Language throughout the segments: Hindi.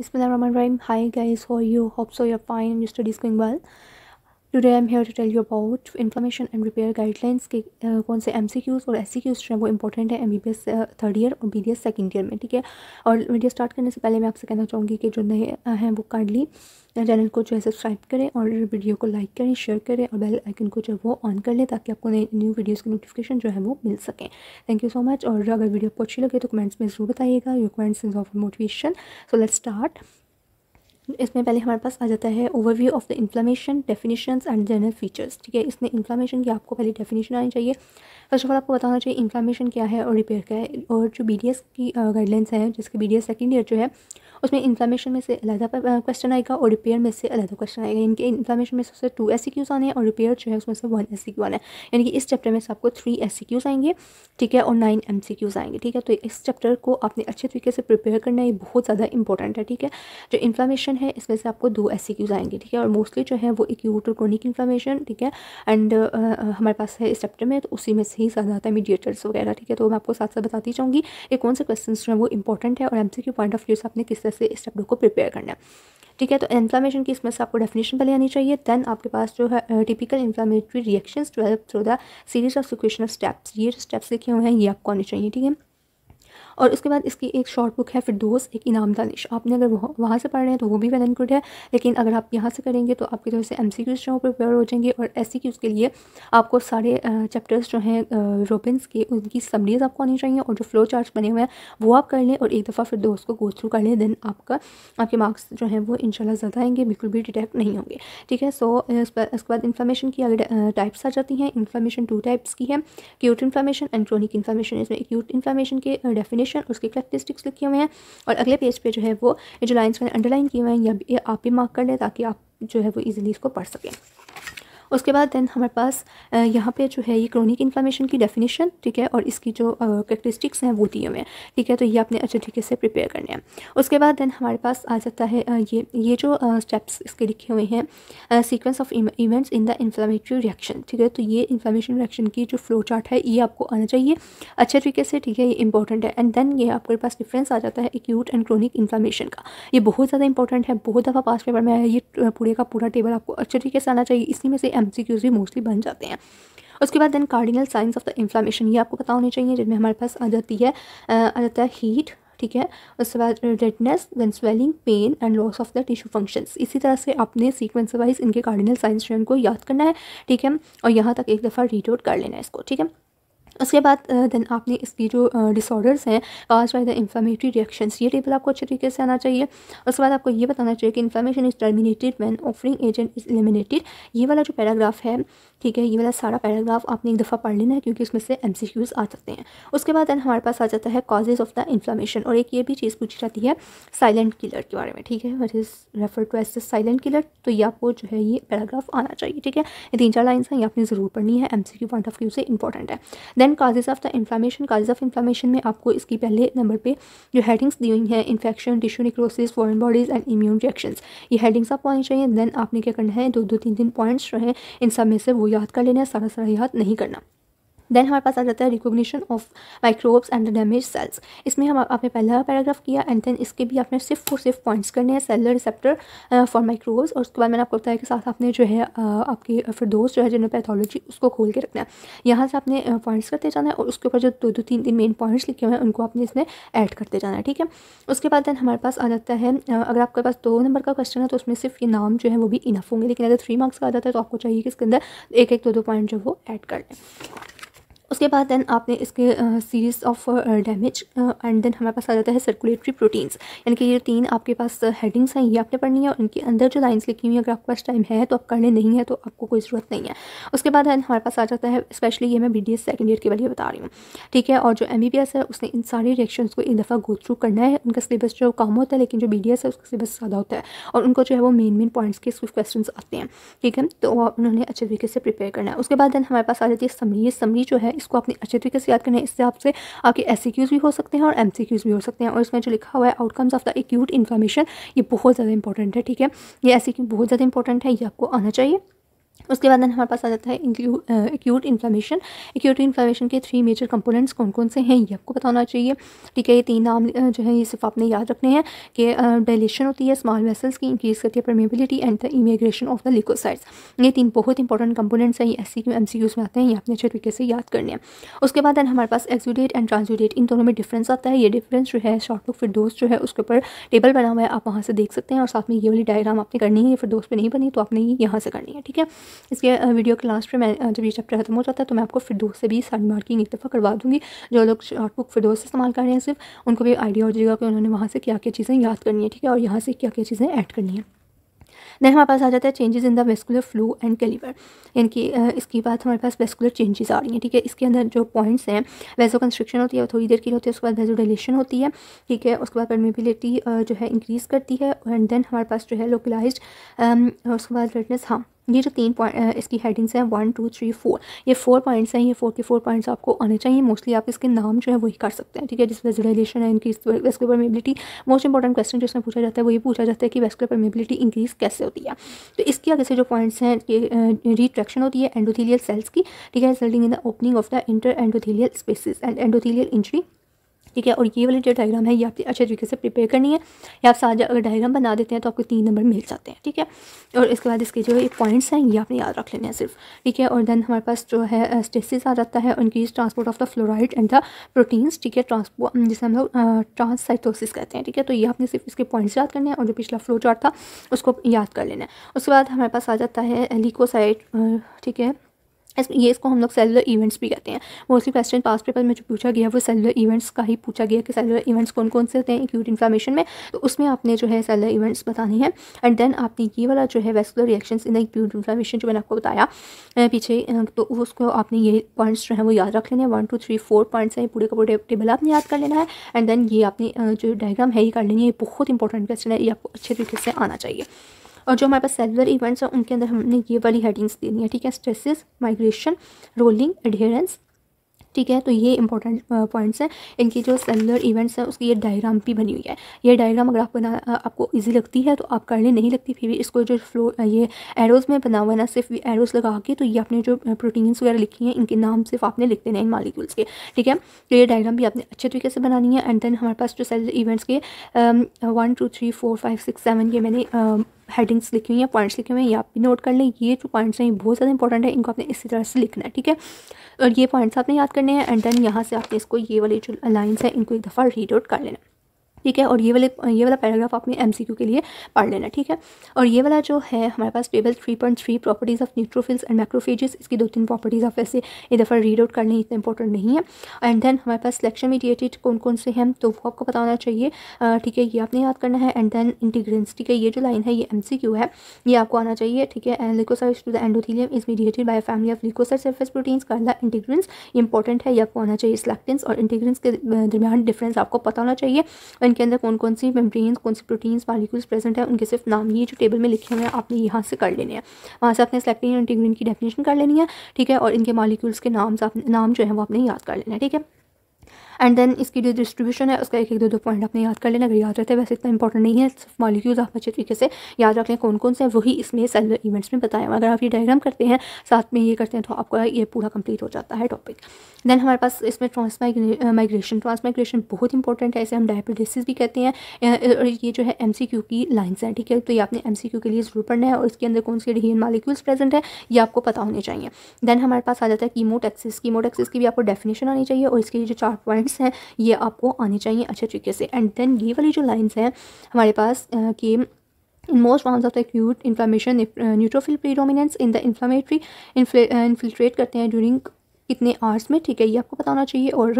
Bismillah Rahman Rahim. Hi guys, how are you? Hope so you're fine and your study is going well. Today I am here to tell you about information and repair guidelines के कौन से एम सी क्यूज़ और एस सी क्यूज़ जो है वो इंपॉर्टेंट है M B B S third year और B B S second year में ठीक है और वीडियो स्टार्ट करने से पहले मैं आपसे कहना चाहूँगी कि जो नए हैं वो काइंडली चैनल को जो है सब्सक्राइब करें और वीडियो को लाइक करें शेयर करें और बेल आइकन को जो है वो ऑन कर लें ताकि आपको नई न्यू वीडियोज़ की नोटिफिकेशन जो है वो मिल सकें थैंक यू सो मच और अगर वीडियो आपको अच्छी लगे तो कमेंट्स में ज़रूर बताइएगा your comments is of motivation so let's start इसमें पहले हमारे पास आ जाता है overview of the inflammation definition and general features ठीक है इसमें इन्फ्लामेशन की आपको पहले डेफिनेशन आनी चाहिए फर्स्ट ऑफ ऑल आपको बताना चाहिए इन्फ्लामेशन क्या है और रिपेयर क्या है और जो बी की गाइडलाइंस हैं जिसके बी डी सेकेंड ईयर जो है उसमें इन्फ्लामेशन में से अलहदा क्वेश्चन आएगा और रिपेयर में से अलहदा क्वेश्चन आएगा इनके इन्फ्लामेशन में से टू एस क्यूज़ आने हैं और रिपेयर जो है उसमें से वन एस क्यू आना है यानी कि इस चैप्टर में से आपको थ्री एस क्यूज़ आएंगे ठीक है और नाइन एम सी क्यूज़ आएंगे ठीक है तो इस चैप्टर को आपने अच्छे तरीके से प्रिपेयर करना ये बहुत ज़्यादा इंपॉर्टेंट है ठीक है जो इन्फ्लामेशन है इसमें से आपको दो एस क्यूज़ आएंगे ठीक है और मोस्टली जो है वो एक और क्रोनिक इन्फ्लामेशन ठीक है एंड हमारे पास है इस चैप्टर में तो उसी में से ही ज़्यादा आता है मीडिएटर्स वगैरह ठीक है तो मैं आपको साथ साथ बताती चाहूँगी कि कौन से क्वेश्चन जो है वो इंपॉर्टेंट है और एम पॉइंट ऑफ व्यू से आपने किस तरह से इस टैबलेट को प्रिपेयर करना है ठीक है तो इन्फ्लामेशन की इसमें से आपको डेफिनेशन पहले आनी चाहिए देन आपके पास जो है typical inflammatory reactions develop through the series of sequence of steps ये जो स्टेप्स लिखे हुए हैं ये आपको आने चाहिए ठीक है और उसके बाद इसकी एक शॉर्ट बुक है फिर दोस्त एक इनाम दानिश आपने अगर वह, वहाँ से पढ़ रहे हैं तो वो भी वेल एंड गुड है लेकिन अगर आप यहाँ से करेंगे तो आपके जो है एम सी क्यूज़ जो प्रिपेयर हो जाएंगे और एस सी क्यूज़ के लिए आपको सारे चैप्टर्स जो हैं रोबिन्स के उनकी समरीज आपको आनी चाहिए और जो फ्लो चार्ज बने हुए हैं वो आप कर लें और एक दफ़ा फिर दोस्त को गो थ्रू कर लें देन आपका आपके मार्क्स जो हैं वो इनशाला ज़्यादा आएंगे बिल्कुल भी डिटेक्ट नहीं होंगे ठीक है सो उसके बाद इन्फॉर्मेशन की अगर टाइप्स आ जाती हैं इन्फॉर्मेशन टू टाइप्स की है acute information and chronic information इसमें क्यूट इन्फॉर्मेशन के डेफिनेशन प्रेजेंटेशन उसके करेक्टरिस्टिक्स लिखे हुए हैं और अगले पेज पे जो है वो जो लाइन्स मैंने अंडरलाइन किए हुए हैं या आप भी मार्क कर लें ताकि आप जो है वो ईजिली इसको पढ़ सकें उसके बाद देन हमारे पास यहाँ पे जो है ये क्रोनिक इन्फ्लामेशन की डेफिनेशन ठीक है और इसकी जो करेक्टरिस्टिक्स हैं वो दिए हुए हैं ठीक है तो ये आपने अच्छे तरीके से प्रिपेयर करने हैं उसके बाद देन हमारे पास आ जाता है ये ये जो स्टेप्स इसके लिखे हुए हैं sequence of events in the inflammatory reaction ठीक है तो ये इन्फ्लामेशन रिएक्शन की जो फ्लो चार्ट है ये आपको आना चाहिए अच्छे तरीके से ठीक है ये इंपॉर्टेंट है एंड देन ये आपके पास डिफरेंस आ जाता है एक्यूट एंड क्रोनिक इन्फ्लामेशन का ये बहुत ज़्यादा इंपॉर्टेंट है बहुत दफ़ा पास पेपर में आया ये पूरे का पूरा टेबल आपको अच्छे तरीके से आना चाहिए इसी में से एम भी मोस्टली बन जाते हैं उसके बाद then cardinal signs of the inflammation ये आपको पता होने चाहिए जिनमें हमारे पास आ जाती है आ जाता है हीट ठीक है उसके बाद redness then swelling pain and loss of the tissue functions इसी तरह से आपने सीक्वेंस वाइज इनके कार्डिनल साइंस को याद करना है ठीक है और यहाँ तक एक दफ़ा रीड आउट कर लेना है इसको ठीक है उसके बाद देन आपने इसकी जो डिसऑर्डर्स हैं caused by the inflammatory reactions ये टेबल आपको अच्छे तरीके से आना चाहिए उसके बाद आपको ये बताना चाहिए कि inflammation is terminated when offending agent is eliminated ये वाला जो पैराग्राफ है ठीक है ये वाला सारा पैराग्राफ आपने एक दफ़ा पढ़ लेना है क्योंकि उसमें से एम आ सकते हैं उसके बाद देन हमारे पास आ जाता है कॉजेज ऑफ द इन्फ्लामेशन और एक ये भी चीज़ पूछी जाती है साइलेंट किलर के बारे में ठीक है what is refer to as the silent killer तो ये आपको जो है ये पैराग्राफ आना चाहिए ठीक है ये तीन चार लाइन्स हैं ये आपने ज़रूर पढ़नी है एम पॉइंट ऑफ व्यू से इंपॉर्टेंट है then ten causes of the inflammation causes of inflammation में आपको इसकी पहले नंबर पे जो हेडिंग्स दी हुई हैं infection tissue necrosis foreign bodies and immune reaction ये हेडिंग्स आपको आनी चाहिए देन आपने क्या करना है दो दो तीन तीन पॉइंट्स जो हैं इन सब में से वो याद कर लेना है सारा सारा याद नहीं करना देन हमारे पास आ जाता है recognition of microbes and the damage cells इसमें हम आपने पहला पैराग्राफ किया एंड देन इसके भी आपने सिर्फ और सिर्फ पॉइंट्स करने हैं सेलर रिसेप्टर फॉर माइक्रोव्स और उसके बाद मैंने आपको बताया कि साथ आपने जो है uh, आपके दोस्त जो है जनरल पैथोलॉजी उसको खोल के रखना है यहाँ से आपने पॉइंट्स uh, करते जाना है और उसके ऊपर जो दो दो तीन तीन मेन पॉइंट्स लिखे हुए हैं उनको आपने इसमें ऐड करते जाना है ठीक है उसके बाद देन हमारे पास आ जाता है uh, अगर आपके पास दो नंबर का क्वेश्चन है तो उसमें सिर्फ ये नाम जो है वो भी इनफ होंगे लेकिन अगर थ्री मार्क्स का आ जाता है तो आपको चाहिए कि इसके अंदर एक एक दो दो पॉइंट जो वो ऐड कर लें उसके बाद देन आपने इसके series of damage and then हमारे पास आ जाता है सर्कुलेटरी प्रोटीन्स यानी कि ये तीन आपके पास हेडिंग्स हैं ये आपने पढ़नी है और इनके अंदर जो लाइन्स लिखी हुई हैं अगर आपके पास टाइम है तो आप करने नहीं है तो आपको कोई ज़रूरत नहीं है उसके बाद देन हमारे पास आ जाता है स्पेशली ये मैं B D S second year के वाले बता रही हूँ ठीक है और जो एम बी बी एस है उसने इन सारे रिएक्शन को एक दफ़ा गो थ्रू करना है उनका सिलेबस जो कम होता है लेकिन जो बी डी एस है उसका सिलेबस ज़्यादा होता है और उनको जो है वो मेन मेन पॉइंट्स के क्वेश्चन आते हैं ठीक है तो उन्होंने अच्छे तरीके से प्रिपेयर करना है उसके बाद देन हमारे पास आ जाती है समरी समरी जो है इसको आपने अच्छे तरीके से याद करना है इससे आपसे आपके एस भी हो सकते हैं और एम भी हो सकते हैं और इसमें जो लिखा हुआ है outcomes of the acute information ये बहुत ज़्यादा इंपॉर्टेंट है ठीक है ये एस बहुत ज़्यादा इंपॉर्टेंट है ये आपको आना चाहिए उसके बाद हमारे पास आ जाता है एक्यूट इन्फ्लामेशन एक्यूट इन्फ्लामेशन के थ्री मेजर कंपोनेंट्स कौन कौन से हैं ये आपको बताना चाहिए ठीक है ये तीन नाम जो है ये सिर्फ आपने याद रखने हैं कि डायलेशन होती है स्मॉल वेसल्स की इंक्रीज़ करती है permeability and the emigration of the leukocytes ये तीन बहुत इंपॉर्टेंट कंपोनेंट्स हैं ये एस सी एम सी में आते हैं ये आपने अच्छे तरीके से याद करने हैं उसके बाद हमारे पास एक्जुडेट एंड ट्रांसजूडेट इन दोनों में डिफ्रेंस आता है ये डिफ्रेंस जो है शॉर्ट बुक फिर जो है उसके ऊपर टेबल बना हुआ है आप वहाँ से देख सकते हैं और साथ में ये वाली डायग्राम आपने करनी है फिर पर नहीं बनी तो आपने ये यहाँ से करनी है ठीक है इसके वीडियो के लास्ट में जब ये चैप्टर खत्म हो जाता है तो मैं आपको फिरदोस से भी सारी मार्किंग एक दफ़ा करवा दूँगी जो लोग शॉर्ट बुक फिरदोस से इस्तेमाल कर रहे हैं सिर्फ उनको भी आइडिया हो जाएगा कि उन्होंने वहाँ से क्या क्या चीज़ें याद करनी है ठीक है और यहाँ से क्या क्या चीज़ें ऐड करनी है दैन हमारे पास आ जाता है changes in the vascular flow and calibre यानी कि इसके बाद हमारे पास वेस्कुलर चेंजेस आ रही हैं ठीक है इसके अंदर जो पॉइंट्स हैं वेजो कंस्ट्रक्शन होती है वो थोड़ी देर के लिए होती है उसके बाद वेजो डिलेशन होती है ठीक है उसके बाद परमेबिलिटी जो है इंक्रीज़ करती है एंड देन हमारे पास जो है लोकलाइज उसके बाद रेडनेस हाँ ये जो तीन पॉइंट इसकी हेडिंग्स हैं वन टू थ्री फोर ये फोर पॉइंट्स हैं ये फोर के फोर पॉइंट्स आपको आने चाहिए मोस्टली आप इसके नाम जो है वही कर सकते हैं ठीक है जिस वेजिलाइजेशन है increase vascular permeability most important question जिसमें पूछा जाता है वही पूछा जाता है कि वेस्कुलर परमेबिलिटी इंक्रीज कैसे होती है तो इसकी आगे से जो पॉइंट्स हैं ये रिट्रैक्शन होती है एंडोथीलियल सेल्स की ठीक है resulting in the opening of the inter endothelial spaces and endothelial injury ठीक है और ये वाली जो डायग्राम है ये आपने अच्छे तरीके से प्रिपेयर करनी है या आप साझा अगर डायग्राम बना देते हैं तो आपको तीन नंबर मिल जाते हैं ठीक है और इसके बाद इसके जो है पॉइंट्स हैं ये आपने याद रख लेने हैं सिर्फ ठीक है और देन हमारे पास जो है स्टेसिस आ जाता है increase transport of the fluoride and the proteins ठीक है ट्रांसपोर्ट जिसे हम लोग ट्रांससाइटोसिस कहते हैं ठीक है तो ये आपने सिर्फ इसके पॉइंट्स याद करने हैं और जो पिछला फ्लो चार्ट था उसको याद कर लेना है उसके बाद हमारे पास आ जाता है लिकोसाइट ठीक है इस ये इसको हम लोग सेलुलर इवेंट्स भी कहते हैं मोस्टली क्वेश्चन पास पेपर में जो पूछा गया है वो सेलुलर इवेंट्स का ही पूछा गया कि सेलुलर इवेंट्स कौन कौन से होते हैं एक्यूट इन्फ्लामेशन में तो उसमें आपने जो है सेलुलर इवेंट्स बताने हैं एंड देन आपने ये वाला जो है vascular reaction in acute inflammation जो मैंने आपको बताया पीछे तो उसको आपने ये पॉइंट्स जो है वो याद रख लेने हैं one two three four points हैं पूरे का पूरे टेबल आपने याद कर लेना है एंड देन ये आपने जो डायग्राम है ये कर लेनी है ये बहुत इंपॉर्टेंट क्वेश्चन है ये आपको अच्छे तरीके से आना चाहिए और जो हमारे पास सेलुलर इवेंट्स हैं उनके अंदर हमने ये वाली हेडिंग्स देनी है ठीक है स्ट्रेसिस माइग्रेशन रोलिंग एडहेरेंस ठीक है तो ये इंपॉर्टेंट पॉइंट्स हैं इनकी जो सेलुलर इवेंट्स हैं उसकी ये डायग्राम भी बनी हुई है ये डायग्राम अगर आप बना आपको इजी लगती है तो आप कर लें नहीं लगती फिर भी इसको जो फ्लो ये एरोज़ में बना हुआ है ना सिर्फ एरोज़ लगा के तो ये आपने जो प्रोटीन्स वगैरह लिखी हैं इनके नाम सिर्फ आपने लिख देना है इन मालिक्यूल्स के ठीक है तो ये डायग्राम भी आपने अच्छे तरीके से बनानी है एंड देन हमारे पास जो सेलुलर इवेंट्स के one two three four five six seven ये मैंने हेडिंग्स लिखी हुई हैं पॉइंट्स लिखे हुए हैं यहाँ आप भी नोट कर लें ये जो पॉइंट्स हैं ये बहुत ज़्यादा इंपॉर्टेंट है इनको आपने इसी तरह से लिखना है ठीक है और ये पॉइंट्स आपने याद करने हैं एंड देन यहाँ से आपने इसको ये वाले जो लाइन्स हैं इनको एक दफ़ा रीड आउट कर लेना ठीक है और ये वाले ये वाला पैराग्राफ आपने एम के लिए पढ़ लेना ठीक है और ये वाला जो है हमारे पास table three point three properties of neutrophils and macrophages इसकी दो तीन प्रॉपर्टीज़ आप वैसे एक दफ़ा रीड आउट कर लें इतना इंपॉर्टेंट नहीं है एंड देन हमारे पास सिलेक्शन मीडिएटेड कौन कौन से हैं तो वो आपको पता होना चाहिए ठीक है ये आपने याद करना है एंड देन इंटीग्रेंस ठीक है ये जो लाइन है ये एम है ये आपको आना चाहिए ठीक है and leukocyte to the endothelium is mediated by family of leukocyte surface proteins करला इंटीग्रेंस इंपॉर्टेंट है ये आपको आना चाहिए सिलेक्टेंस और इंटीग्रेंस के दरमियान डिफरेंस आपको पता होना चाहिए इनके अंदर कौन कौन सी मेम्ब्रेन्स कौन सी प्रोटीन्स मालिकूल्स प्रेजेंट है उनके सिर्फ नाम ये जो टेबल में लिखे हुए हैं आपने यहाँ से कर लेने हैं वहाँ से आपने सेलेक्टिन एंटीग्रीन की डेफिनेशन कर लेनी है ठीक है और इनके मालिक्यूल्स के नाम नाम जो है वो आपने याद कर लेना है ठीक है एंड देन इसकी जो डिस्ट्रीब्यूशन है उसका एक एक दो दो पॉइंट आपने याद कर लेना अगर याद रहता है वैसे इतना इंपॉर्टेंट नहीं है सिर्फ मॉलिक्यूल्स आप अच्छे तरीके से याद रख लें कौन कौन से वही इसमें सेलर इवेंट्स में बताया अगर आप ये डायग्राम करते हैं साथ में ये करते हैं तो आपका ये पूरा कंप्लीट हो जाता है टॉपिक देन हमारे पास इसमें ट्रांस ट्रांसमाइग्रेशन बहुत इंपॉर्टेंट है इसे हम डायबिटिस भी कहते हैं और ये जो है एम की लाइन्स हैं ठीक है तो ये आपने एम के लिए ज़रूर पढ़ना है और इसके अंदर कौन से रिहीन मालिक्यूल्स प्रेजेंट है ये आपको पता होने चाहिए देन हमारे पास आ जाता है कीमोटेक्सिस कीमोटेक्सिस की भी आपको डेफिनेशन आनी चाहिए और इसके जो चार पॉइंट लाइन्स हैं ये आपको आने चाहिए अच्छे तरीके से एंड देन ये वाली जो लाइन्स हैं हमारे पास uh, कि in most forms of the acute inflammation neutrophil predominance in the inflammatory infiltrate करते हैं ड्यूरिंग कितने आवर्स में ठीक है ये आपको पता होना चाहिए और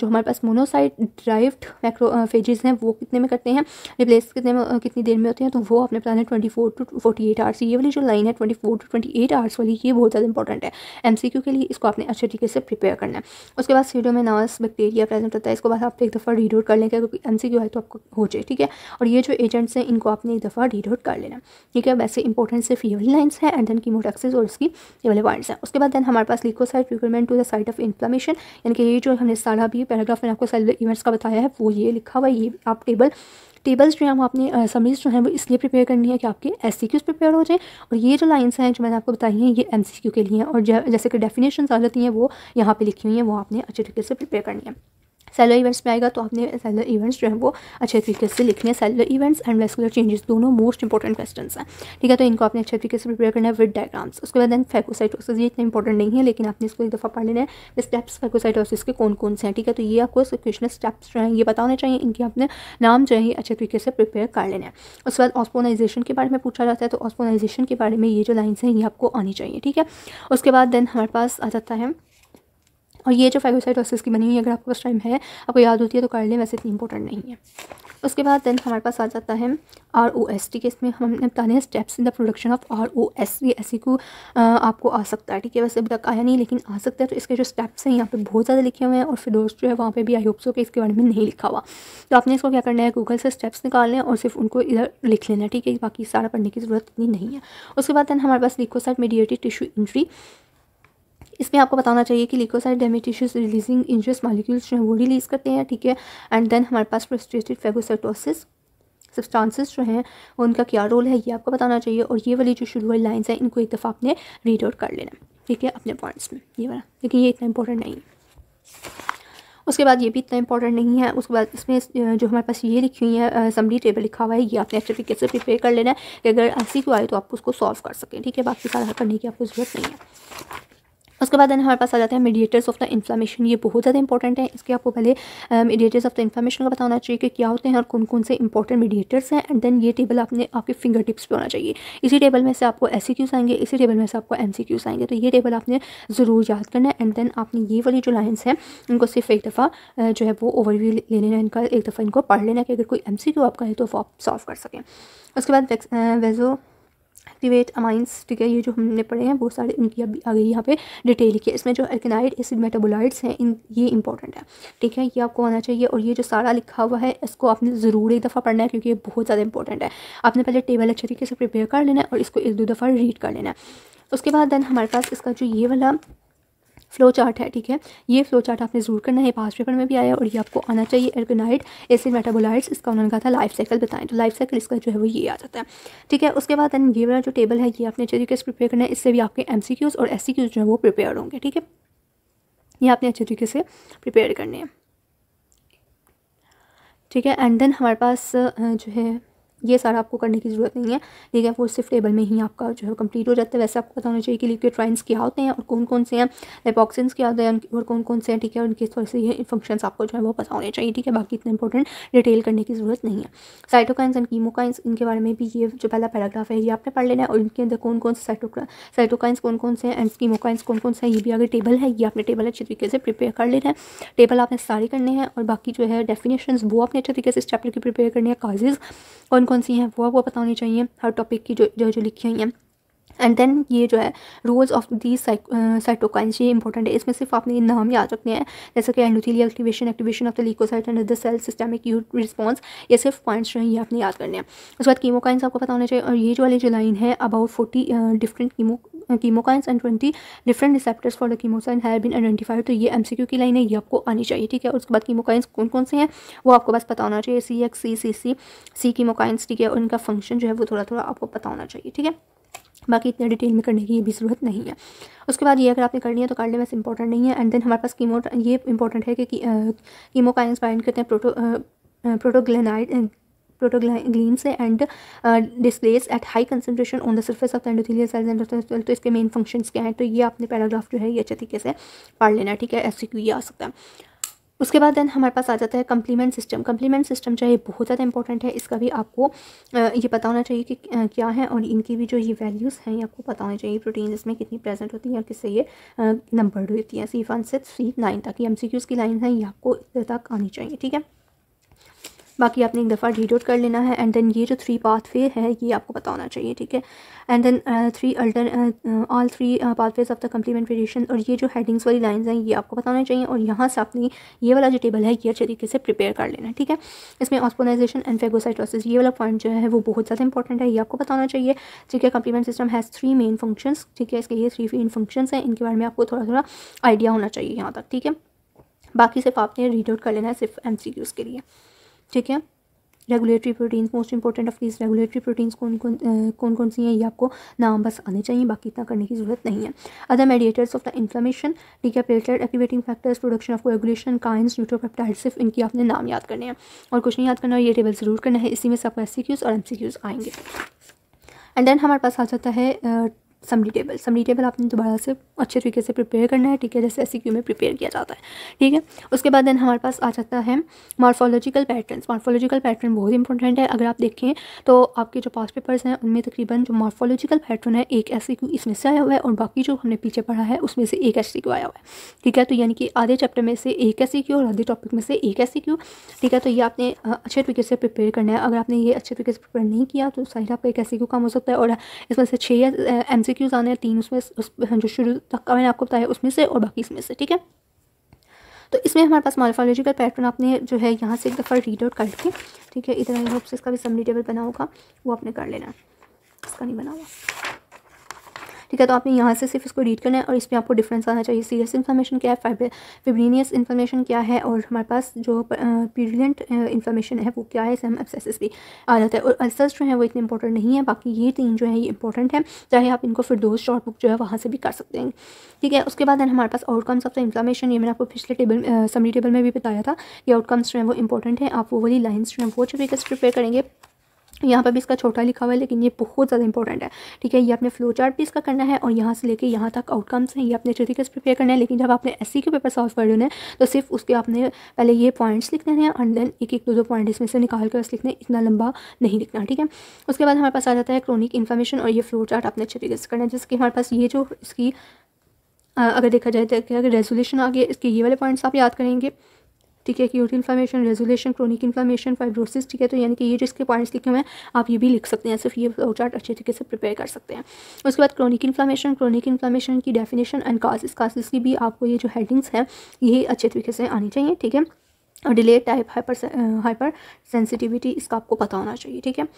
जो हमारे पास मोनोसाइट ड्राइव्ड मैक्रोफेजेस हैं वो कितने में करते हैं रिप्लेस कितने में कितनी देर में होते हैं तो वो आपने बताना है twenty four to forty eight hours ये वाली जो लाइन है twenty four to twenty eight hours वाली ये बहुत ज़्यादा इंपॉर्टेंट है एम सी क्यू के लिए इसको आपने अच्छे तरीके से प्रिपेयर करना है उसके बाद सीडो में नास बैक्टीरिया प्रेजेंट होता है इसको बाद आप एक दफ़ा रीड आउट कर लेंगे क्योंकि एम सी क्यू है तो आपको हो जाए ठीक है और ये जो एजेंट्स हैं इनको आपने एक दफ़ा रीड आउट कर लेना ठीक है वैसे इंपॉर्टेंट सिर्फ ये वाली लाइन्स हैं एंड देन कीमोटॉक्सिस और इसकी ये वाले पॉइंट्स हैं उसके बाद देन हमारे पास leukocyte event to the site of inflammation यानी कि ये जो हमने सारा भी पैराग्राफ में आपको सारे इवेंट्स का बताया है वो ये लिखा हुआ है ये आप टेबल टेबल्स जो है हम अपने समरीज जो हैं वो इसलिए प्रिपेयर करनी है कि आपके एस प्रिपेयर हो जाएँ और ये जो लाइन्स हैं जो मैंने आपको बताई हैं ये एम के लिए हैं और जैसे कि डेफिनेशन आ जाती हैं वो यहाँ पर लिखी हुई हैं वो आपने अच्छे तरीके से प्रिपेयर करनी है सेलर इवेंट्स में आएगा तो आपने सेलर इवेंट्स जो है वो अच्छे तरीके से लिखने हैं cellular events and vascular changes दोनों मोस्ट इंपॉर्टेंट क्वेश्चन हैं ठीक है तो इनको आपने अच्छे तरीके से प्रिपेयर करना है विद डायग्राम्स उसके बाद देन फैकोसाइटोसिस ये इतना इंपॉर्टेंट नहीं है लेकिन आपने इसको एक दफ़ा पढ़ लेना है स्टेप्स फैकोसाइटोसिस के कौन कौन से हैं ठीक है तो ये आपको क्वेश्चन स्टेप्स जो है ये बताने चाहिए इनके आपने नाम जो है अच्छे तरीके से प्रिपेयर कर लेना है उसके बाद ऑस्पोनाइजेशन के बारे में पूछा जाता है तो ऑस्पोनाइजेशन के बारे में ये जो लाइन्स हैं ये आपको आनी चाहिए ठीक है उसके बाद देन हमारे पास आ जाता है और ये जो फैगोसाइटोसिस की बनी हुई है अगर आपको उस टाइम है आपको याद होती है तो कर लें वैसे इतनी इंपॉर्टेंट नहीं है उसके बाद देन हमारे पास आ जाता है आर ओ एस टी के इसमें हमने बताने हैं steps in the production of R O S ये ऐसी को आपको आ सकता है ठीक है वैसे अभी तक आया नहीं लेकिन आ सकता है तो इसके जो स्टेप्स हैं यहाँ पे बहुत ज़्यादा लिखे हुए हैं और फिर दोस्त जो है वहाँ पे भी आई होप सो कि इसके बारे में नहीं लिखा हुआ तो आपने इसको क्या करना है गूगल से स्टेप्स निकालने और सिर्फ उनको इधर लिख लेना ठीक है बाकी सारा पढ़ने की ज़रूरत इतनी नहीं है उसके बाद देन हमारे पास लिखो साइड मीडिएटेड टिश्यू इंजरी इसमें आपको बताना चाहिए कि लिकोसाइड डेमेटिशियस रिलीजिंग इंजियस मालिक्यूल्स जो हैं वो रिलीज़ करते हैं ठीक है एंड देन हमारे पास फ्रस्ट्रेटेड फेगोसाइटोसिस सब्सटेंसेस जो हैं उनका क्या रोल है ये आपको बताना चाहिए और ये वाली जो शुरू हुई लाइन्स हैं इनको एक दफ़ा आपने रीड आउट कर लेना ठीक है अपने पॉइंट्स में ये वाला लेकिन ये इतना इंपॉर्टेंट नहीं है उसके बाद ये भी इतना इंपॉर्टेंट नहीं है उसके बाद इसमें जो हमारे पास ये लिखी हुई है समरी टेबल लिखा हुआ है ये आपने अच्छे से प्रिपेयर कर लेना है कि अगर ऐसी को आए तो आप उसको सॉल्व कर सकें ठीक है बाकी सारा करने की आपको ज़रूरत नहीं है उसके बाद हमारे पास आ जाता है मीडिएटर्स ऑफ द इन्फ्लामेशन ये बहुत ज़्यादा इंपॉर्टेंट है इसके आपको पहले मीडिएटर्स ऑफ द इन्फ्लामेशन का बताना चाहिए कि क्या होते हैं और कौन कौन से इंपॉर्टेंट मीडिएटर्स हैं एंड देन ये टेबल आपने आपके फिंगर टिप्स पे होना चाहिए इसी टेबल में से आपको एस आएंगे इसी टेबल में से आपको एम आएंगे तो ये टेबल आपने ज़रूर याद करना है एंड देन आपने ये वाली जो लाइन्स हैं इनको सिर्फ एक दफ़ा जो है वो ओवरव्यू ले लेना है इनका एक दफ़ा इनको पढ़ लेना कि अगर कोई एम आपका है तो वो आप सॉल्व कर सकें उसके बाद वेजो एक्टिवेट अमाइंस ठीक है ये जो हमने पढ़े हैं वो सारे उनकी अभी आ गई यहाँ पे डिटेल है इसमें जो एल्किनाइड एसिड मेटाबोलाइड्स हैं इन ये इंपॉर्टेंट है ठीक है ये आपको आना चाहिए और ये जो सारा लिखा हुआ है इसको आपने ज़रूर एक दफ़ा पढ़ना है क्योंकि ये बहुत ज़्यादा इंपॉर्टेंट है आपने पहले टेबल अच्छे तरीके से प्रिपेयर कर लेना है और इसको एक दो दफ़ा रीड कर लेना है उसके बाद दैन हमारे पास इसका जो ये वाला फ्लो चार्ट है ठीक है ये फ्लो चार्ट आपने जरूर करना है पास पेपर में भी आया और ये आपको आना चाहिए एर्गोनाइट एसिड मेटाबोलाइट्स इसका उन्होंने कहा था लाइफ साइकिल बताएं तो लाइफ साइकिल इसका जो है वो ये आ जाता है ठीक है उसके बाद एन ये वाला जो टेबल है ये आपने अच्छे तरीके से प्रिपेयर करना है इससे भी आपके एम और एस जो है वो प्रिपेयर होंगे ठीक है ये आपने अच्छे तरीके से प्रिपेयर करने हैं ठीक है एंड देन हमारे पास जो है ये सारा आपको करने की ज़रूरत नहीं है ठीक है वो सिर्फ टेबल में ही आपका जो है कंप्लीट हो जाता है वैसे आपको पता होना चाहिए कि लिक्विट्राइन्स क्या होते हैं और कौन कौन से हैं लेपॉक्सिन क्या होते हैं और कौन कौन से हैं ठीक है उनके थोड़े से फंक्शन आपको जो है वो पता होने चाहिए ठीक है बाकी इतने इंपॉर्टेंट डिटेल करने की ज़रूरत नहीं है साइटोकाइंस एंड कीमोकाइंस इनके बारे में भी ये जो पहला पैराग्राफ है ये आपने पढ़ लेना है और इनके अंदर कौन कौन से साइटोकाइंस कौन कौन से एंड कीमोकाइंस कौन कौन से हैं ये भी आगे टेबल है ये आपने टेबल अच्छे तरीके से प्रिपेयर कर लेना है टेबल आपने सारे करने हैं और बाकी जो है डेफिनेशन वो आपने अच्छे तरीके से इस चैप्टर की प्रिपेयर करनी है काजेज़ कौन कौन कौन सी हैं वो आपको पता होनी चाहिए हर टॉपिक की जो जो जो लिखी हुई हैं एंड देन ये जो है रोल्स ऑफ दी साइटोकाइंस ये इंपॉर्टेंट है इसमें सिर्फ आपने नाम याद रखने हैं जैसे कि endothelial activation activation of the leukocyte and the cell systemic यू रिस्पॉन्स ये सिर्फ पॉइंट्स जो है ये आपने याद करने हैं उसके बाद कीमोकाइंस आपको पता होना चाहिए और ये जो वाली जो लाइन है about forty different chemo chemokines and twenty different receptors for the कीमोसाइन हैव बिन आइडेंटिफाइड तो ये क्यू की लाइन है ये आपको आनी चाहिए ठीक है उसके बाद कीमोकाइंस कौन कौन से हैं वो आपको बस पता होना चाहिए सी एक्स सी सी सी सी कीमोकाइंस ठीक है उनका फंक्शन जो है वो थोड़ा थोड़ा आपको पता होना चाहिए ठीक है बाकी इतने डिटेल में करने की भी ज़रूरत नहीं है उसके बाद ये अगर आपने करनी है तो कर लें वैसे इंपॉर्टेंट नहीं है एंड देन हमारे पास कीमो ये इंपॉर्टेंट है कि कीमो का इंस्पायर करते हैं प्रोटो प्रोटोग्लेनाइड प्रोटोग्लीन से and displays at high concentration on the surface of endothelial cells and तो इसके मेन फंक्शंस क्या हैं तो ये आपने पैराग्राफ जो है ये अच्छे तरीके से पढ़ लेना ठीक है ऐसे क्यों ये आ सकता है उसके बाद देन हमारे पास आ जाता है कम्प्लीमेंट सिस्टम कम्प्लीमेंट सिस्टम जो है बहुत ज़्यादा इंपॉर्टेंट है इसका भी आपको ये पता होना चाहिए कि क्या है और इनकी भी जो ये वैल्यूज़ हैं ये आपको पता होना चाहिए प्रोटीन इसमें कितनी प्रेजेंट होती है और किससे ये नंबर्ड होती है सी वन से सी नाइन तक ये एम की लाइन है ये आपको तक आनी चाहिए ठीक है बाकी आपने एक दफ़ा डीडोट कर लेना है एंड देन ये जो थ्री पाथवे है ये आपको पता होना चाहिए ठीक है and then three alter all three pathways of the complement variation और ये जो हेडिंग्स वाली लाइंस हैं ये आपको पता होना चाहिए और यहाँ से आपने ये वाला जो टेबल है ये अच्छे तरीके से प्रिपेयर कर लेना ठीक है इसमें ऑस्पोनाइजेशन एंड फेगोसाइटोसिस ये वाला पॉइंट जो है वो बहुत ज़्यादा इंपॉर्टेंट है ये आपको पता होना चाहिए ठीक है complement system has three main functions ठीक है इसके ये थ्री मेन फंक्शंस हैं इनके बारे में आपको थोड़ा थोड़ा आइडिया होना चाहिए यहाँ तक ठीक है बाकी सिर्फ आपने रीड आउट कर लेना है सिर्फ एम के लिए ठीक है regulatory proteins most important of these regulatory proteins कौन कौन कौन कौन सी हैं ये आपको नाम बस आने चाहिए बाकी इतना करने की जरूरत नहीं है other mediators of the inflammation ठीक है platelet activating factors production of coagulation kinins neuropeptide सिर्फ इनकी आपने नाम याद करने हैं और कुछ नहीं याद करना ये टेबल ज़रूर करना है इसी में सबको एस और एम आएंगे एंड देन हमारे पास आ जाता है समरी टेबल समरी टेबल आपने दोबारा से अच्छे तरीके से प्रिपेयर करना है ठीक है जैसे एस e में प्रिपेयर किया जाता है ठीक है उसके बाद देन हमारे पास आ जाता है मार्फोलॉजिकल पैटर्न मार्फोलॉजिकल पैटर्न बहुत इंपॉर्टेंट है अगर आप देखें तो आपके जो पास पेपर्स हैं उनमें तकरीबन जो मार्फोलॉजिकल पैटर्न है एक एस e इसमें से आया हुआ है और बाकी जो हमने पीछे पढ़ा है उसमें से एक एस e आया हुआ है ठीक है तो यानी कि आधे चैप्टर में से एक एस और आधे टॉपिक में से एक एस ठीक है तो ये आपने अच्छे तरीके से प्रिपेयर करना है अगर आपने ये अच्छे तरीके से प्रिपेयर नहीं किया तो साहिर आपका एक एस काम हो सकता है और इसमें से छः एम सी क्यूज़ आने हैं तीन उसमें उस हाँ, जो शुरू तक का मैंने आपको बताया उसमें से और बाकी इसमें से ठीक है तो इसमें हमारे पास मॉर्फोलॉजिकल पैटर्न आपने जो है यहाँ से एक दफ़ा रीड आउट करके ठीक है इधर आई होप से इसका भी समरी टेबल बना होगा वो आपने कर लेना इसका नहीं बना हुआ ठीक है तो आपने यहाँ से सिर्फ इसको रीड करना है और इसमें आपको डिफरेंस आना चाहिए सीरियस इन्फॉर्मेशन क्या है फिब्रीनियस इन्फॉर्मेशन क्या है और हमारे पास जो पीरियंट इन्फॉर्मेशन है वो क्या है सेम एब्सेसिस भी आ जाता है और अल्सर्स जो है वो इतने इंपॉर्टेंट नहीं है बाकी ये तीन जो है ये इंपॉर्टेंट है चाहे आप इनको फिर दो शॉर्ट बुक जो है वहाँ से भी कर सकते हैं ठीक है उसके बाद हमारे पास आउटकम्स ऑफ द इन्फॉर्मेशन ये मैंने आपको पिछले टेबल समरी टेबल में भी बताया था ये आउटकम्स जो है वो इंपॉर्टेंट है आप वो वाली लाइन्स जो है वो भी प्रिपेयर करेंगे यहाँ पर भी इसका छोटा लिखा हुआ है लेकिन ये बहुत ज़्यादा इंपॉर्टेंट है ठीक है ये अपने फ्लो चार्ट भी इसका करना है और यहाँ से लेके यहाँ तक आउटकम्स हैं ये अपने तरीके से प्रिपेयर करना है लेकिन जब आपने एस e के पेपर सॉल्व कर लेने तो सिर्फ उसके आपने पहले ये पॉइंट्स लिखने हैं एंड देन एक एक दो दो पॉइंट इसमें से निकाल कर बस लिखने इतना लंबा नहीं लिखना ठीक है उसके बाद हमारे पास आ जाता है क्रोनिक इन्फॉर्मेशन और ये फ्लो चार्ट अपने अच्छे तरीके से करना है जिसके हमारे पास ये जो इसकी अगर देखा जाए तो अगर रेजोल्यूशन आ गया इसके ये वाले पॉइंट्स आप याद करेंगे ठीक है acute inflammation resolution chronic inflammation fibrosis ठीक है तो यानी कि ये जिसके पॉइंट्स लिखे हुए हैं आप ये भी लिख सकते हैं सिर्फ ये फ्लो चार्ट अच्छे तरीके से प्रिपेयर कर सकते हैं उसके बाद क्रोनिक इन्फ्लामेशन क्रोनिक इन्फ्लामेशन की डेफिनेशन एंड काजिस काजिस की भी आपको ये जो हेडिंग्स हैं ये अच्छे तरीके से आनी चाहिए ठीक है और delay type hyper hypersensitivity इसका आपको पता होना चाहिए ठीक है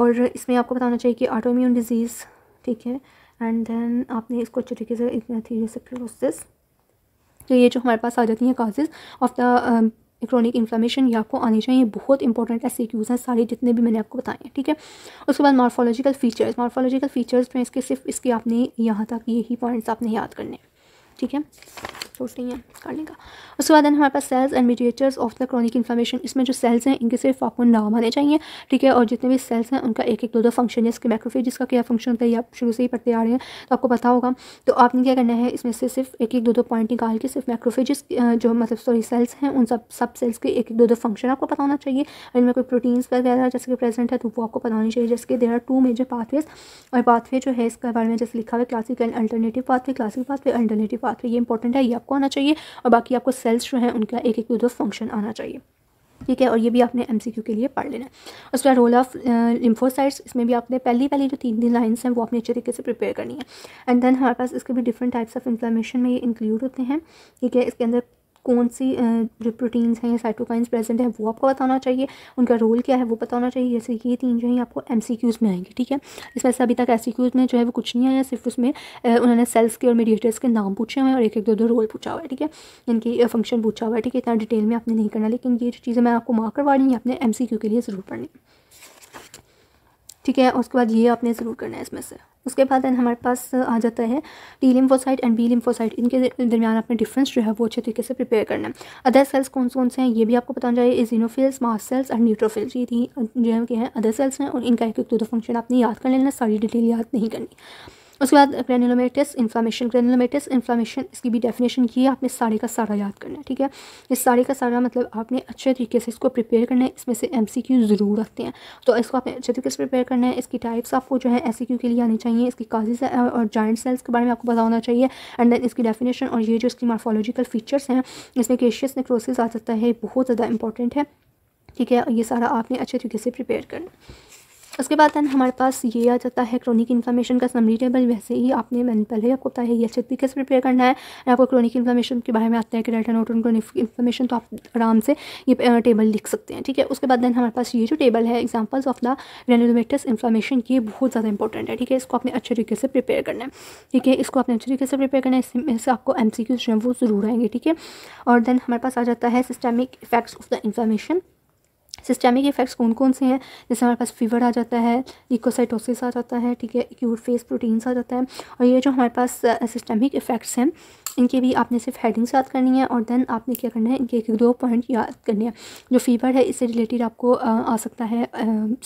और इसमें आपको बताना चाहिए कि ऑटोम्यून डिजीज़ ठीक है एंड देन आपने इसको अच्छे तरीके से प्रोसेस तो ये जो हमारे पास आ जाती हैं causes of the chronic inflammation ये आपको आनी चाहिए बहुत इंपॉर्टेंट ऐसे क्यूज़ हैं सारे जितने भी मैंने आपको बताए हैं ठीक है उसके बाद मॉर्फोलॉजिकल फीचर्स मॉर्फोलॉजिकल फीचर्स में इसके सिर्फ इसके आपने यहाँ तक यही पॉइंट्स आपने याद करने हैं ठीक है तो सोच रही हैं करने का उसके बाद हमारे पास cells and mediators of the chronic information इसमें जो सेल्स हैं इनके सिर्फ आपको नाम आने चाहिए ठीक है और जितने भी सेल्स हैं उनका एक एक दो दो फंक्शन है इसके मैक्रोफेज जिसका क्या फंक्शन होता है आप शुरू से ही पढ़ते आ रहे हैं तो आपको पता होगा तो आपने क्या करना है इसमें से सिर्फ एक एक दो दो पॉइंट निकाल के सिर्फ मैक्रोफेजिस जो मतलब सॉरी सेल्स हैं उन सब सब सेल्स के एक एक दो दो फंक्शन आपको पता होना चाहिए और इनमें कोई प्रोटीन्स वगैरह जैसे कि प्रेजेंट है तो वो आपको पता होनी चाहिए जैसे कि there are two major pathways और पाथवे जो है इसके बारे में जैसे लिखा हुआ है classic and alternative pathway classic pathway alternative बात है ये इंपॉर्टेंट है ये आपको आना चाहिए और बाकी आपको सेल्स जो हैं उनका एक एक दो फंक्शन आना चाहिए ठीक है और ये भी आपने एम के लिए पढ़ लेना है उसके बाद रोल ऑफ लिम्फोसाइट्स इसमें भी आपने पहली पहली जो तीन तीन लाइन्स हैं वो आपने अच्छे तरीके से प्रिपेयर करनी है एंड देन हमारे पास इसके भी डिफरेंट टाइप्स ऑफ इन्फ्लामेशन में ये इंक्लूड होते हैं ठीक है इसके अंदर कौन सी जो प्रोटीन्स हैं या साइटोकाइंस प्रेजेंट है वो आपको बताना चाहिए उनका रोल क्या है वो बताना चाहिए जैसे ये तीन जो है आपको एम में आएंगे ठीक है इसमें से अभी तक क्यूज़ में जो है वो कुछ नहीं आया सिर्फ उसमें उन्होंने सेल्स के और मीडिएटर्स के नाम पूछे हुए हैं और एक एक दो दो रोल पूछा हुआ है ठीक है इनकी फंक्शन पूछा हुआ है ठीक है इतना डिटेल में आपने नहीं करना लेकिन ये जो चीज़ें मैं आपको मार्क करवा रही अपने एम के लिए ज़रूर पढ़नी ठीक है उसके बाद ये आपने ज़रूर करना है इसमें से उसके बाद देन हमारे पास आ जाता है T lymphocyte and B lymphocyte इनके दरमियान आपने डिफरेंस जो है वो अच्छे तरीके से प्रिपेयर करना है अदर सेल्स कौन कौन से हैं ये भी आपको पता होना चाहिए eosinophils mast cells and neutrophils ये थी जो है कि हैं अदर सेल्स हैं और इनका एक एक दो फंक्शन आपने याद कर लेना सारी डिटेल याद नहीं करनी उसके बाद ग्रेनुलोमेटिस इन्फ्लामेशन ग्रेनुलोमेटिस इन्फ्लामेशन इसकी भी डेफिनेशन ये आपने साड़ी का सारा याद करना है ठीक है इस साड़ी का सारा मतलब आपने अच्छे तरीके से इसको प्रिपेयर करना है इसमें से एम ज़रूर रखते हैं तो इसको आपने अच्छे तरीके से प्रिपेयर करना है इसकी टाइप्स आपको जो है एस के लिए आनी चाहिए इसकी काजिज और जॉइंट सेल्स के बारे में आपको पता होना चाहिए एंड देन इसकी डेफिनेशन और ये जो इसकी मार्फोलॉजिकल फीचर्स हैं इसमें केशियस नेक्रोसिस आ सकता है बहुत ज़्यादा इंपॉर्टेंट है ठीक है ये सारा आपने अच्छे तरीके से प्रिपेयर करना उसके बाद हमारे पास ये आ जाता है क्रोनिक इन्फ्लामेशन का समरी टेबल वैसे ही आपने मैंने पहले ही आपको है ये अच्छे तरीके से प्रिपेयर करना है आपको क्रोनिक इन्फ्लामेशन के बारे में आता है कि रेटन ओटन क्रोनिक इन्फ्लामेशन तो आप आराम से ये टेबल लिख सकते हैं ठीक है उसके बाद देन हमारे पास ये जो टेबल है examples of the granulomatous inflammation ये बहुत ज़्यादा इंपॉर्टेंट है ठीक है इसको आपने अच्छे तरीके से प्रिपेयर करना है ठीक है इसको आपने अच्छे तरीके से प्रिपेयर करना है इससे आपको एम सी क्यूज जो है वो ज़रूर आएंगे ठीक है और देन हमारे पास आ जाता है systemic effects of the inflammation systemic effects कौन कौन से हैं जैसे हमारे पास फीवर आ जाता है लिकोसाइटोसिस आ जाता है ठीक है एक्यूट फेस प्रोटीन्स आ जाता है और ये जो हमारे पास सिस्टेमिक इफेक्ट्स हैं इनके भी आपने सिर्फ हेडिंग्स याद करनी है और देन आपने क्या करना है इनके एक दो पॉइंट याद करने हैं जो फीवर है इससे रिलेटेड आपको आ, सकता है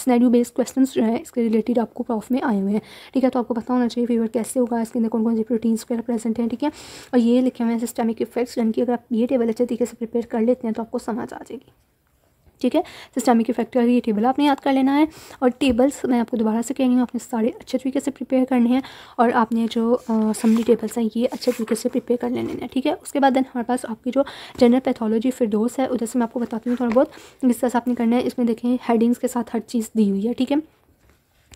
स्नैडियो बेस्ड क्वेश्चन जो है इसके रिलेटेड आपको प्रॉफ में आए हुए हैं ठीक है तो आपको पता होना चाहिए फीवर कैसे होगा इसके अंदर कौन कौन से प्रोटीन्स वगैरह प्रेजेंट हैं ठीक है और ये लिखे हुए हैं सिस्टेमिक इफेक्ट्स यानी कि अगर आप ये टेबल अच्छे तरीके से प्रिपेयर कर लेते हैं तो आपको समझ आ जाएगी ठीक है सिस्टमिक इफेक्ट का ये टेबल आपने याद कर लेना है और टेबल्स मैं आपको दोबारा से कह रही हूँ आपने सारे अच्छे तरीके से प्रिपेयर करने हैं और आपने जो समरी टेबल्स हैं ये अच्छे तरीके से प्रिपेयर कर लेने हैं ठीक है उसके बाद देन हमारे पास आपकी जो जनरल पैथोलॉजी फिर है उधर से मैं आपको बताती हूँ थोड़ा बहुत जिस तरह से आपने करना है इसमें देखें हेडिंग्स के साथ हर चीज़ दी हुई है ठीक है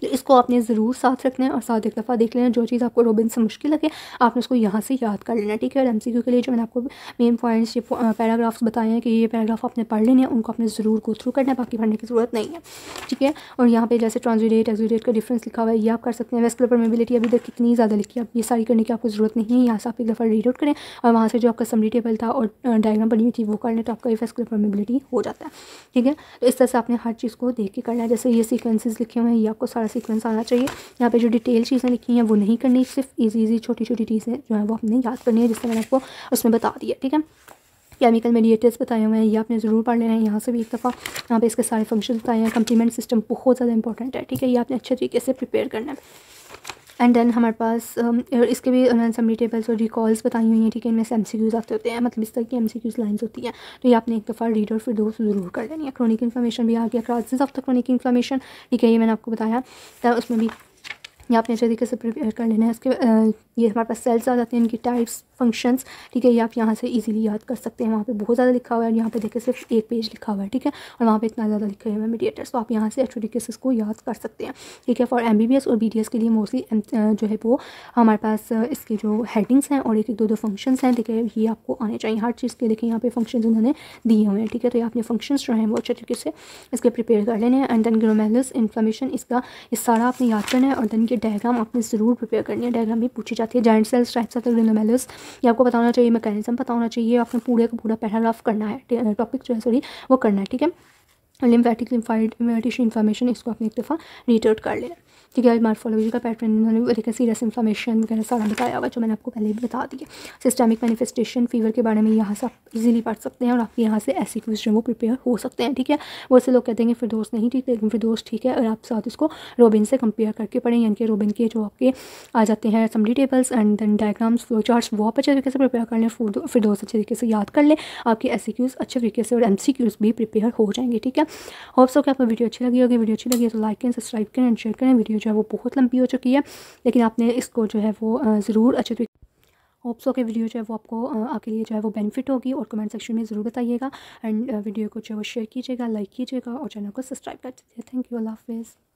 तो इसको आपने ज़रूर साथ रखना है और साथ एक दफ़ा देख लेना जो चीज़ आपको रोबिन से मुश्किल लगे आपने उसको यहाँ से याद कर लेना ठीक है और एम के लिए जो मैंने आपको मेन पॉइंट्स ये पैराग्राफ्स बताए हैं कि ये पैराग्राफ आपने पढ़ लेने हैं उनको आपने ज़रूर गो थ्रू करना है बाकी पढ़ने की ज़रूरत नहीं है ठीक है और यहाँ पर जैसे ट्रांसलेट एक्सुलेट का डिफ्रेंस लिखा हुआ है ये आप कर सकते हैं वेस्कुलर परमेबिलिटी अभी तक कितनी ज़्यादा लिखी आप ये सारी करने की आपको ज़रूरत नहीं है यहाँ से आप एक दफ़ा रीड आउट करें और वहाँ से जो आपका समरी टेबल था और डायग्राम बनी हुई थी वो कर लें तो आपका ये वेस्कुलर परमेबिलिटी हो जाता है ठीक है तो इस तरह से आपने हर चीज़ को देख के करना है जैसे ये सिक्वेंसेज लिखे हुए हैं ये आपको सारा सीक्वेंस आना चाहिए यहाँ पे जो डिटेल चीज़ें लिखी हैं वो नहीं करनी सिर्फ ईजी ईजी छोटी छोटी चीज़ें जो है वो आपने याद करनी है जिससे मैंने आपको उसमें बता दिया ठीक है केमिकल मेडिएटर्स बताए हुए हैं ये आपने ज़रूर पढ़ लेना है यहाँ से भी एक दफ़ा यहाँ पे इसके सारे फंक्शन बताए हैं कंप्लीमेंट सिस्टम बहुत ज़्यादा इंपॉर्टेंट है ठीक है ये आपने अच्छे तरीके से प्रिपेयर करना है एंड देन हमारे पास um, इसके भी समरी uh, टेबल्स और रिकॉल्स बताई हुई हैं ठीक है इनमें से एम सी क्यूज़ आते होते हैं मतलब इस तरह की एम सी क्यूज़ लाइन्स होती हैं तो ये आपने एक दफ़ा रीड और फिर दो ज़रूर कर लेनी है क्रोनिक इन्फॉर्मेशन भी आ गया causes of the chronic information ठीक है ये मैंने आपको बताया तो उसमें भी ये आपने अच्छे तरीके से प्रिपेयर कर लेना है उसके uh, ये हमारे पास सेल्स आ जाते हैं इनकी टाइप्स फंक्शंस ठीक है ये आप यहाँ से इजीली याद कर सकते हैं वहाँ पे बहुत ज़्यादा लिखा हुआ है और यहाँ पे देखिए सिर्फ एक पेज लिखा हुआ है ठीक है और वहाँ पे इतना ज़्यादा लिखा हुआ है मीडिएटर्स तो आप यहाँ से एच केसेस को याद कर सकते हैं ठीक है फॉर एम और बी के लिए मोस्टली uh, जो है वो हमारे पास uh, इसके जो हेडिंग्स हैं और एक एक दो दो फंक्शन हैं ठीक है ये आपको आने चाहिए हर चीज़ के देखिए यहाँ पे फंक्शन उन्होंने दिए हुए हैं ठीक है तो ये आपने फंक्शन जो हैं वो अच्छे तरीके से इसके प्रिपेयर कर लेने हैं एंड देन ग्रोमेलस इन्फॉर्मेशन इसका ये सारा आपने याद करना है और देन ये डायग्राम आपने ज़रूर प्रिपेयर करनी है डायग्राम भी पूछी जाती जाती है जॉइंट सेल्स टाइप्स आते हैं ग्रिनोमेलस ये आपको बताना चाहिए मैकेनिज्म पता होना चाहिए आपने पूरे का पूरा पैराग्राफ करना है टॉपिक जो है सॉरी वो करना है ठीक है लिम्फेटिक लिम्फाइड टिश्यू इन्फॉर्मेशन इसको आपने एक दफ़ा रिटर्ट कर लेना ठीक है मार्फोलॉजी का पैटर्न इन्होंने देखा सीरियस इन्फ्लामेशन वगैरह सारा बताया हुआ जो मैंने आपको पहले भी बता दिया सिस्टमिक मैनिफेस्टेशन फीवर के बारे में यहाँ से आप इजीली पढ़ सकते हैं और आपके यहाँ से ऐसी क्वेश्चन जो वो प्रिपेयर हो सकते हैं ठीक है बहुत से लोग कहते हैं फिर दोस्त नहीं ठीक लेकिन फिर दोस्त ठीक है और आप साथ इसको रोबिन से कंपेयर करके पढ़ें यानी कि रोबिन के जो आपके आ जाते हैं summary tables and then diagrams flow charts वो आप अच्छे तरीके से प्रिपेयर कर लें दोस्त अच्छे तरीके से याद कर लें आपके ऐसे क्यूज़ e अच्छे तरीके से और एम भी प्रिपेयर हो जाएंगे ठीक है होप्स हो कि आपको वीडियो अच्छी लगी होगी वीडियो अच्छी लगी तो लाइक करें सब्सक्राइब करें एंड शेयर करें वीडियो वीडियो जो है वो बहुत लंबी हो चुकी है लेकिन आपने इसको जो है वो ज़रूर अच्छे तरीके होप्स हो वीडियो जो है वो आपको आपके लिए जो है वो बेनिफिट होगी और कमेंट सेक्शन में ज़रूर बताइएगा एंड वीडियो को जो है वो शेयर कीजिएगा लाइक कीजिएगा और चैनल को सब्सक्राइब कर दीजिए थैंक यू अल्लाह हाफिज़